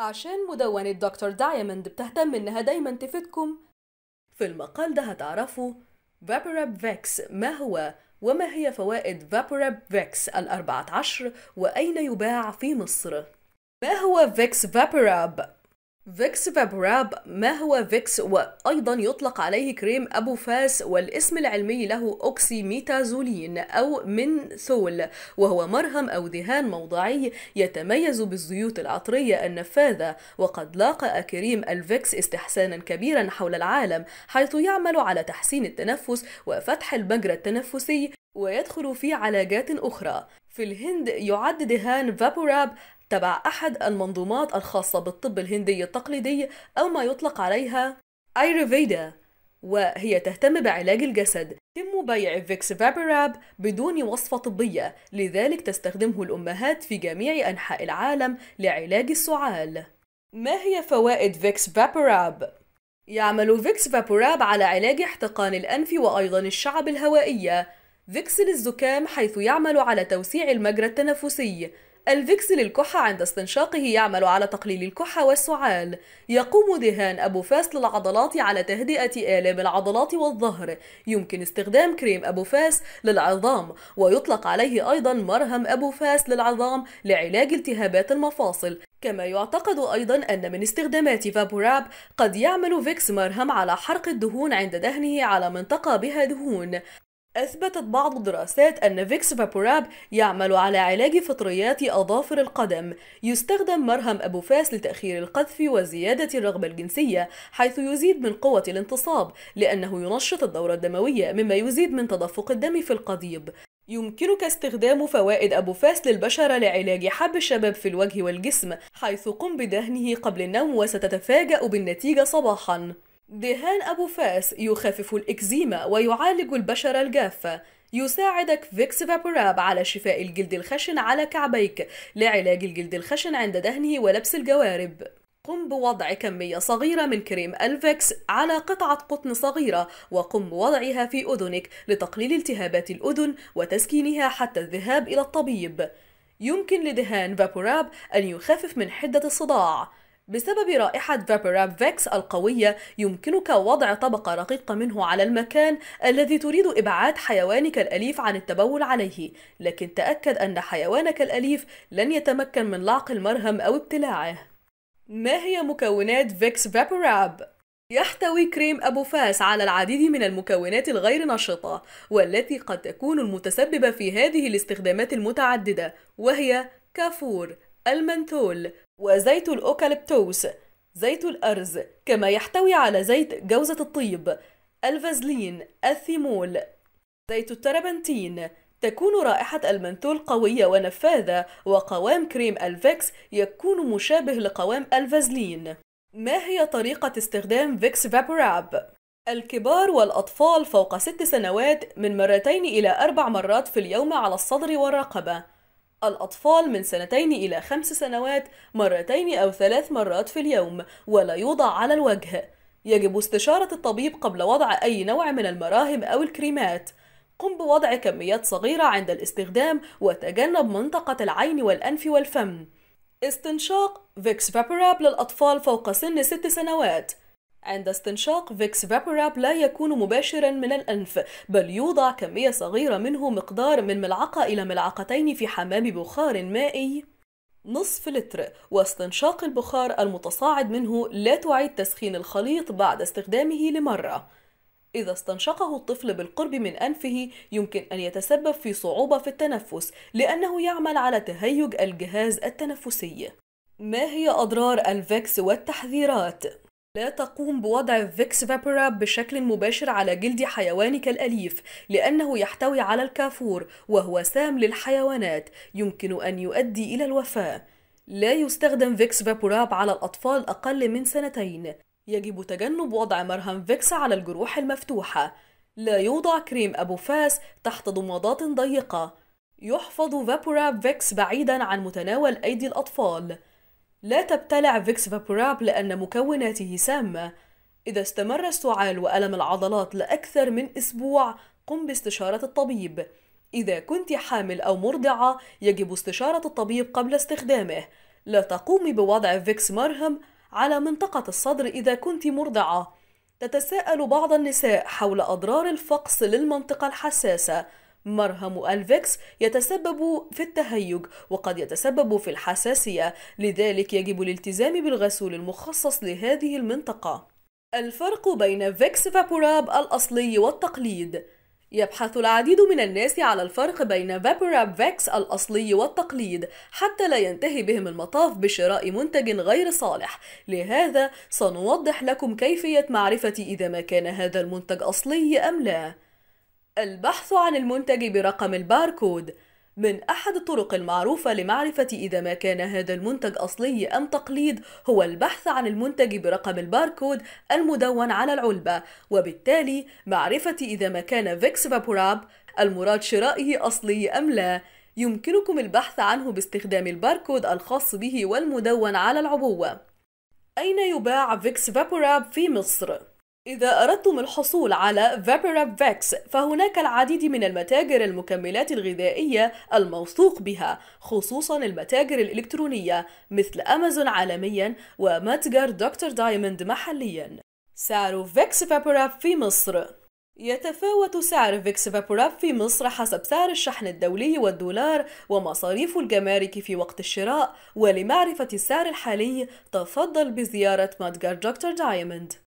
عشان مدونة دكتور دايموند بتهتم إنها دايما تفيدكم في المقال ده هتعرفوا فابوراب فيكس ما هو وما هي فوائد فابوراب فيكس الأربعة عشر وأين يباع في مصر ما هو فيكس فابوراب فيكس فابراب ما هو فيكس وأيضا يطلق عليه كريم أبو فاس والاسم العلمي له أوكسيميتازولين أو من ثول وهو مرهم أو دهان موضعي يتميز بالزيوت العطرية النفاذة وقد لاقى كريم الفيكس استحسانا كبيرا حول العالم حيث يعمل على تحسين التنفس وفتح المجرى التنفسي ويدخل في علاجات أخرى في الهند يعد دهان فابوراب تبع أحد المنظومات الخاصة بالطب الهندي التقليدي أو ما يطلق عليها أيرفيدا وهي تهتم بعلاج الجسد يتم بيع فيكس فابراب بدون وصفة طبية لذلك تستخدمه الأمهات في جميع أنحاء العالم لعلاج السعال ما هي فوائد فيكس فابراب؟ يعمل فيكس فابوراب على علاج احتقان الأنف وأيضا الشعب الهوائية فيكس للزكام حيث يعمل على توسيع المجرى التنفسي الفيكسل الكحة عند استنشاقه يعمل على تقليل الكحة والسعال يقوم دهان أبو فاس للعضلات على تهدئة آلام العضلات والظهر يمكن استخدام كريم أبو فاس للعظام ويطلق عليه أيضا مرهم أبو فاس للعظام لعلاج التهابات المفاصل كما يعتقد أيضا أن من استخدامات فابوراب قد يعمل فيكس مرهم على حرق الدهون عند دهنه على منطقة بها دهون أثبتت بعض الدراسات أن فيكس فابوراب يعمل على علاج فطريات أظافر القدم يستخدم مرهم أبو فاس لتأخير القذف وزيادة الرغبة الجنسية حيث يزيد من قوة الانتصاب لأنه ينشط الدورة الدموية مما يزيد من تدفق الدم في القضيب يمكنك استخدام فوائد أبو فاس للبشرة لعلاج حب الشباب في الوجه والجسم حيث قم بدهنه قبل النوم وستتفاجأ بالنتيجة صباحاً دهان أبو فاس يخفف الإكزيما ويعالج البشرة الجافة يساعدك فيكس فابوراب على شفاء الجلد الخشن على كعبيك لعلاج الجلد الخشن عند دهنه ولبس الجوارب قم بوضع كمية صغيرة من كريم ألفكس على قطعة قطن صغيرة وقم بوضعها في أذنك لتقليل التهابات الأذن وتسكينها حتى الذهاب إلى الطبيب يمكن لدهان فابوراب أن يخفف من حدة الصداع بسبب رائحة فابوراب فيكس القوية يمكنك وضع طبقة رقيقة منه على المكان الذي تريد إبعاد حيوانك الأليف عن التبول عليه لكن تأكد أن حيوانك الأليف لن يتمكن من لعق المرهم أو ابتلاعه ما هي مكونات فيكس فابوراب؟ يحتوي كريم أبو فاس على العديد من المكونات الغير نشطة والتي قد تكون المتسببة في هذه الاستخدامات المتعددة وهي كافور المنثول وزيت الأوكاليبتوس زيت الأرز كما يحتوي على زيت جوزة الطيب الفازلين الثيمول زيت التربنتين تكون رائحة المنثول قوية ونفاذة وقوام كريم الفيكس يكون مشابه لقوام الفازلين ما هي طريقة استخدام فيكس فابوراب؟ الكبار والأطفال فوق ست سنوات من مرتين إلى أربع مرات في اليوم على الصدر والرقبة الأطفال من سنتين إلى خمس سنوات مرتين أو ثلاث مرات في اليوم ولا يوضع على الوجه يجب استشارة الطبيب قبل وضع أي نوع من المراهم أو الكريمات قم بوضع كميات صغيرة عند الاستخدام وتجنب منطقة العين والأنف والفم استنشاق فيكس فابراب للأطفال فوق سن ست سنوات عند استنشاق فيكس فابوراب لا يكون مباشرا من الأنف بل يوضع كمية صغيرة منه مقدار من ملعقة إلى ملعقتين في حمام بخار مائي نصف لتر واستنشاق البخار المتصاعد منه لا تعيد تسخين الخليط بعد استخدامه لمرة إذا استنشقه الطفل بالقرب من أنفه يمكن أن يتسبب في صعوبة في التنفس لأنه يعمل على تهيج الجهاز التنفسي ما هي أضرار الفيكس والتحذيرات؟ لا تقوم بوضع فيكس فابورا بشكل مباشر على جلد حيوانك الأليف لأنه يحتوي على الكافور وهو سام للحيوانات يمكن أن يؤدي إلى الوفاة لا يستخدم فيكس فابوراب على الأطفال أقل من سنتين يجب تجنب وضع مرهم فيكس على الجروح المفتوحة لا يوضع كريم أبو فاس تحت ضمادات ضيقة يحفظ فابوراب فيكس بعيدا عن متناول أيدي الأطفال لا تبتلع فيكس فابوراب لأن مكوناته سامة إذا استمر السعال وألم العضلات لأكثر من أسبوع قم باستشارة الطبيب إذا كنت حامل أو مرضعة يجب استشارة الطبيب قبل استخدامه لا تقومي بوضع فيكس مرهم على منطقة الصدر إذا كنت مرضعة تتساءل بعض النساء حول أضرار الفقس للمنطقة الحساسة مرهم الفيكس يتسبب في التهيج وقد يتسبب في الحساسية لذلك يجب الالتزام بالغسول المخصص لهذه المنطقة الفرق بين فيكس فابوراب الأصلي والتقليد يبحث العديد من الناس على الفرق بين فابوراب فيكس الأصلي والتقليد حتى لا ينتهي بهم المطاف بشراء منتج غير صالح لهذا سنوضح لكم كيفية معرفة إذا ما كان هذا المنتج أصلي أم لا البحث عن المنتج برقم الباركود من أحد الطرق المعروفة لمعرفة إذا ما كان هذا المنتج أصلي أم تقليد هو البحث عن المنتج برقم الباركود المدون على العلبة وبالتالي معرفة إذا ما كان فيكس فابوراب المراد شرائه أصلي أم لا يمكنكم البحث عنه باستخدام الباركود الخاص به والمدون على العبوة أين يباع فيكس فابوراب في مصر؟ إذا أردتم الحصول على فابيراب فيكس فهناك العديد من المتاجر المكملات الغذائية الموثوق بها خصوصا المتاجر الإلكترونية مثل أمازون عالميا ومتجر دكتور دايموند محليا سعر فيكس فابيراب في مصر يتفاوت سعر فيكس فابوراب في مصر حسب سعر الشحن الدولي والدولار ومصاريف الجمارك في وقت الشراء ولمعرفة السعر الحالي تفضل بزيارة متجر دكتور دايموند